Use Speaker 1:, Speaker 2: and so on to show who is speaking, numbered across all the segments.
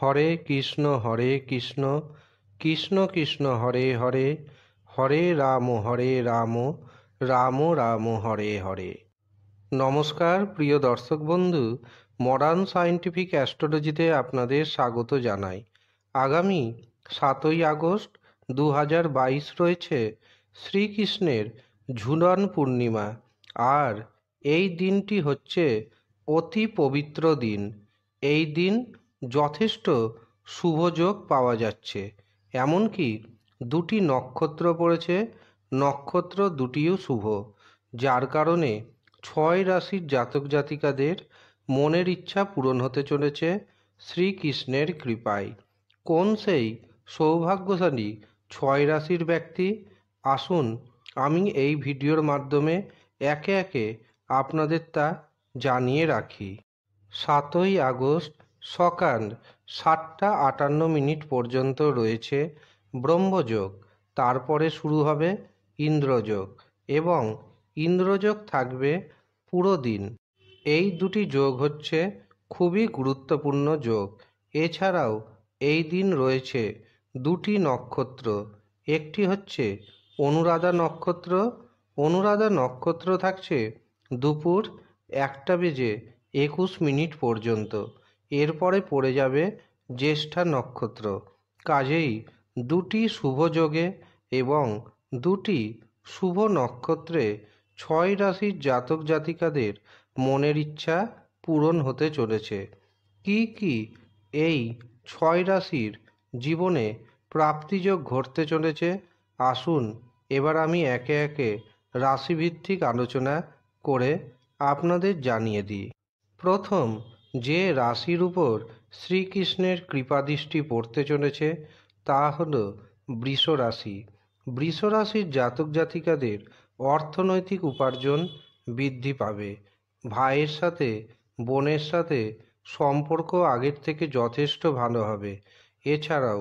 Speaker 1: হরে কৃষ্ণ হরে কৃষ্ণ কৃষ্ণ কৃষ্ণ হরে হরে হরে রাম হরে রাম রাম রাম হরে হরে নমস্কার প্রিয় দর্শক বন্ধু মডার্ন সায়েন্টিফিক অ্যাস্ট্রোলজিতে আপনাদের স্বাগত জানাই আগামী সাতই আগস্ট দু রয়েছে শ্রীকৃষ্ণের ঝুলন পূর্ণিমা আর এই দিনটি হচ্ছে অতি পবিত্র দিন এই দিন যথেষ্ট শুভযোগ পাওয়া যাচ্ছে এমনকি দুটি নক্ষত্র পড়েছে নক্ষত্র দুটিও শুভ যার কারণে ছয় রাশির জাতক জাতিকাদের মনের ইচ্ছা পূরণ হতে চলেছে শ্রীকৃষ্ণের কৃপায় কোন সেই সৌভাগ্যশালী ছয় রাশির ব্যক্তি আসুন আমি এই ভিডিওর মাধ্যমে একে একে আপনাদের তা জানিয়ে রাখি সাতই আগস্ট সকাল সাতটা আটান্ন মিনিট পর্যন্ত রয়েছে ব্রহ্মযোগ তারপরে শুরু হবে ইন্দ্রযোগ এবং ইন্দ্রযোগ থাকবে পুরো দিন এই দুটি যোগ হচ্ছে খুবই গুরুত্বপূর্ণ যোগ এছাড়াও এই দিন রয়েছে দুটি নক্ষত্র একটি হচ্ছে অনুরাধা নক্ষত্র অনুরাধা নক্ষত্র থাকছে দুপুর একটা বেজে একুশ মিনিট পর্যন্ত এরপরে পড়ে যাবে জ্যেষ্ঠা নক্ষত্র কাজেই দুটি শুভ যোগে এবং দুটি শুভ নক্ষত্রে ছয় রাশির জাতক জাতিকাদের মনের ইচ্ছা পূরণ হতে চলেছে কি কি এই ছয় রাশির জীবনে প্রাপ্তিযোগ ঘটতে চলেছে আসুন এবার আমি একে একে রাশিভিত্তিক আলোচনা করে আপনাদের জানিয়ে দিই প্রথম যে রাশির উপর শ্রীকৃষ্ণের কৃপাদৃষ্টি পড়তে চলেছে তা হল বৃষ রাশি বৃষ রাশির জাতক জাতিকাদের অর্থনৈতিক উপার্জন বৃদ্ধি পাবে ভাইয়ের সাথে বোনের সাথে সম্পর্ক আগের থেকে যথেষ্ট ভালো হবে এছাড়াও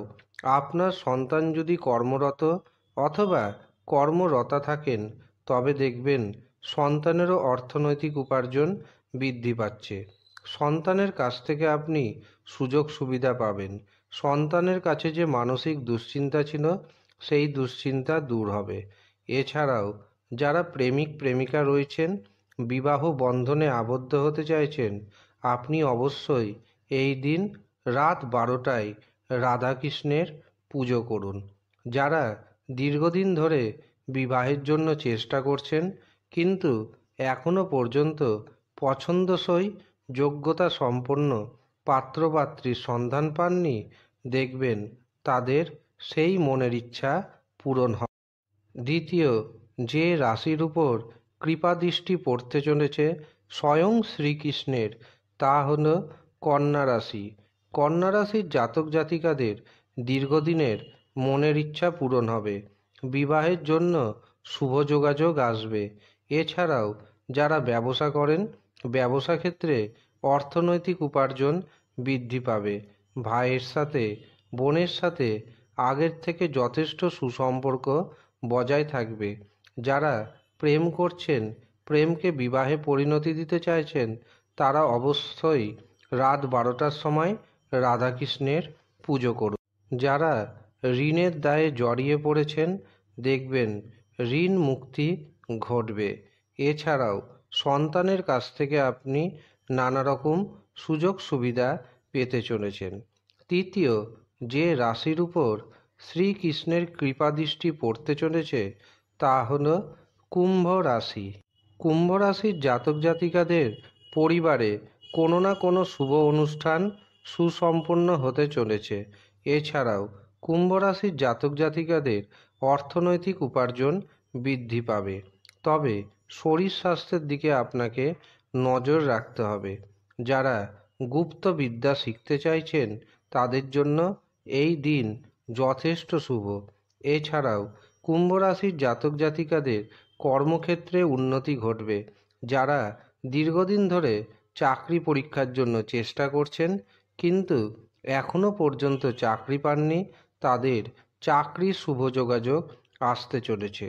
Speaker 1: আপনার সন্তান যদি কর্মরত অথবা কর্মরতা থাকেন তবে দেখবেন সন্তানেরও অর্থনৈতিক উপার্জন বৃদ্ধি পাচ্ছে সন্তানের কাছ থেকে আপনি সুযোগ সুবিধা পাবেন সন্তানের কাছে যে মানসিক দুশ্চিন্তা ছিল সেই দুশ্চিন্তা দূর হবে এছাড়াও যারা প্রেমিক প্রেমিকা রয়েছেন বিবাহ বন্ধনে আবদ্ধ হতে চাইছেন আপনি অবশ্যই এই দিন রাত বারোটায় রাধাকৃষ্ণের পুজো করুন যারা দীর্ঘদিন ধরে বিবাহের জন্য চেষ্টা করছেন কিন্তু এখনও পর্যন্ত পছন্দসই যোগ্যতা সম্পন্ন পাত্রপাত্রীর সন্ধান পাননি দেখবেন তাদের সেই মনের ইচ্ছা পূরণ হয় দ্বিতীয় যে রাশির উপর কৃপাদৃষ্টি পড়তে চলেছে স্বয়ং শ্রীকৃষ্ণের তা হল কন্যা রাশি কন্যা রাশির জাতক জাতিকাদের দীর্ঘদিনের মনের ইচ্ছা পূরণ হবে বিবাহের জন্য শুভ যোগাযোগ আসবে এছাড়াও যারা ব্যবসা করেন ব্যবসা ক্ষেত্রে অর্থনৈতিক উপার্জন বৃদ্ধি পাবে ভাইয়ের সাথে বোনের সাথে আগের থেকে যথেষ্ট সুসম্পর্ক বজায় থাকবে যারা প্রেম করছেন প্রেমকে বিবাহে পরিণতি দিতে চাইছেন তারা অবশ্যই রাত বারোটার সময় রাধাকৃষ্ণের পুজো করুন যারা ঋণের দায়ে জড়িয়ে পড়েছেন দেখবেন ঋণ মুক্তি ঘটবে এছাড়াও সন্তানের কাছ থেকে আপনি নানা রকম সুযোগ সুবিধা পেতে চলেছেন তৃতীয় যে রাশির উপর শ্রীকৃষ্ণের কৃপাদৃষ্টি পড়তে চলেছে তা হল কুম্ভ রাশি কুম্ভ রাশির জাতক জাতিকাদের পরিবারে কোনো না কোনো শুভ অনুষ্ঠান সুসম্পন্ন হতে চলেছে এছাড়াও কুম্ভ রাশির জাতক জাতিকাদের অর্থনৈতিক উপার্জন বৃদ্ধি পাবে তবে শরীর স্বাস্থ্যের দিকে আপনাকে নজর রাখতে হবে যারা গুপ্ত বিদ্যা শিখতে চাইছেন তাদের জন্য এই দিন যথেষ্ট শুভ এছাড়াও কুম্ভ রাশির জাতক জাতিকাদের কর্মক্ষেত্রে উন্নতি ঘটবে যারা দীর্ঘদিন ধরে চাকরি পরীক্ষার জন্য চেষ্টা করছেন কিন্তু এখনও পর্যন্ত চাকরি পাননি তাদের চাকরির শুভ যোগাযোগ আসতে চলেছে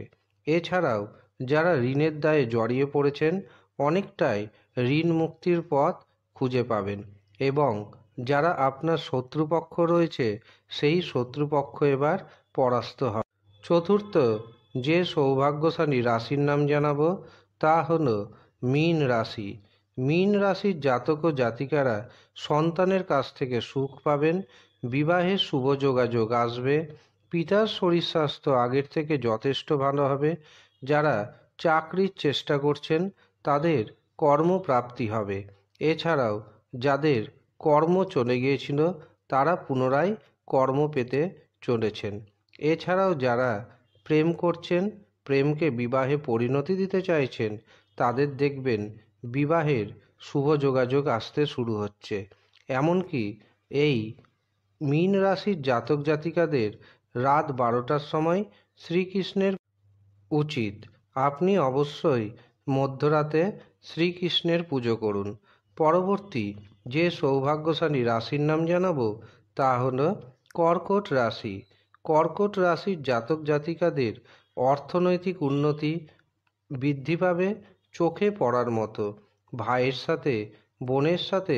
Speaker 1: এছাড়াও যারা ঋণের দায়ে জড়িয়ে পড়েছেন অনেকটাই ঋণ মুক্তির পথ খুঁজে পাবেন এবং যারা আপনার শত্রুপক্ষ রয়েছে সেই শত্রুপক্ষ এবার পরাস্ত হবে চতুর্থ যে সৌভাগ্যশালী রাশির নাম জানাবো তা হল মীন রাশি মীন রাশির জাতক ও জাতিকারা সন্তানের কাছ থেকে সুখ পাবেন বিবাহে শুভ যোগাযোগ আসবে পিতার শরীর স্বাস্থ্য আগের থেকে যথেষ্ট ভালো হবে যারা চাকরির চেষ্টা করছেন তাদের কর্মপ্রাপ্তি হবে এছাড়াও যাদের কর্ম চলে গিয়েছিল তারা পুনরায় কর্ম পেতে চলেছেন এছাড়াও যারা প্রেম করছেন প্রেমকে বিবাহে পরিণতি দিতে চাইছেন তাদের দেখবেন বিবাহের শুভ যোগাযোগ আসতে শুরু হচ্ছে এমনকি এই মীন রাশির জাতক জাতিকাদের রাত বারোটার সময় শ্রীকৃষ্ণের উচিত আপনি অবশ্যই মধ্যরাতে শ্রীকৃষ্ণের পুজো করুন পরবর্তী যে সৌভাগ্যশালী রাশির নাম জানাবো তা হল কর্কট রাশি কর্কট রাশির জাতক জাতিকাদের অর্থনৈতিক উন্নতি বৃদ্ধি পাবে চোখে পড়ার মতো ভাইয়ের সাথে বোনের সাথে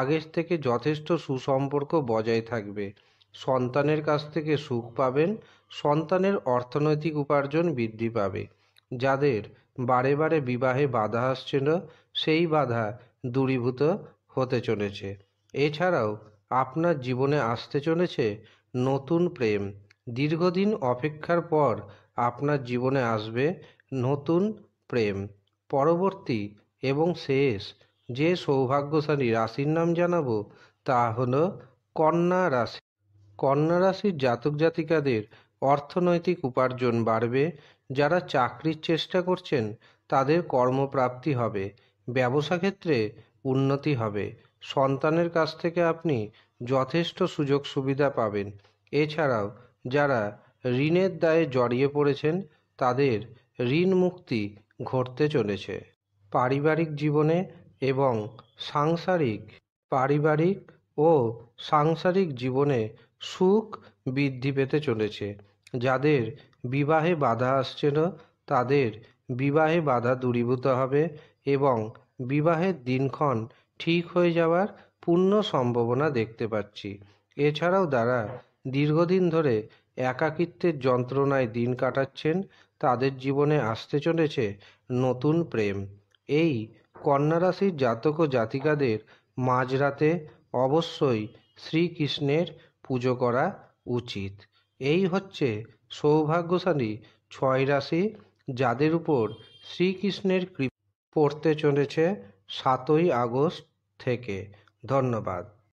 Speaker 1: আগের থেকে যথেষ্ট সুসম্পর্ক বজায় থাকবে সন্তানের কাছ থেকে সুখ পাবেন সন্তানের অর্থনৈতিক উপার্জন বৃদ্ধি পাবে যাদের বারে বারে বিবাহে বাধা আসছিল সেই বাধা দূরীভূত হতে চলেছে এছাড়াও আপনার জীবনে আসতে চলেছে নতুন প্রেম দীর্ঘদিন অপেক্ষার পর আপনার জীবনে আসবে নতুন প্রেম পরবর্তী এবং শেষ যে সৌভাগ্যশালী রাশির নাম জানাবো তা হলো কন্যা রাশি কন্যা রাশির জাতক জাতিকাদের অর্থনৈতিক উপার্জন বাড়বে যারা চাকরির চেষ্টা করছেন তাদের কর্মপ্রাপ্তি হবে ব্যবসা ক্ষেত্রে উন্নতি হবে সন্তানের কাছ থেকে আপনি যথেষ্ট সুযোগ সুবিধা পাবেন এছাড়াও যারা ঋণের দায়ে জড়িয়ে পড়েছেন তাদের ঋণ মুক্তি ঘটতে চলেছে পারিবারিক জীবনে এবং সাংসারিক পারিবারিক ও সাংসারিক জীবনে সুখ বৃদ্ধি পেতে চলেছে যাদের বিবাহে বাধা আসছে না তাদের বিবাহে বাধা দূরীভূত হবে এবং বিবাহের দিনক্ষণ ঠিক হয়ে যাওয়ার পূর্ণ সম্ভাবনা দেখতে পাচ্ছি এছাড়াও যারা দীর্ঘদিন ধরে একাকিত্বের যন্ত্রণায় দিন কাটাচ্ছেন তাদের জীবনে আসতে চলেছে নতুন প্রেম এই কন্যারাশির জাতক ও জাতিকাদের মাঝরাতে অবশ্যই শ্রীকৃষ্ণের পুজো করা উচিত এই হচ্ছে সৌভাগ্যশালী ছয় রাশি যাদের উপর শ্রীকৃষ্ণের কৃপ পড়তে চলেছে সাতই আগস্ট থেকে ধন্যবাদ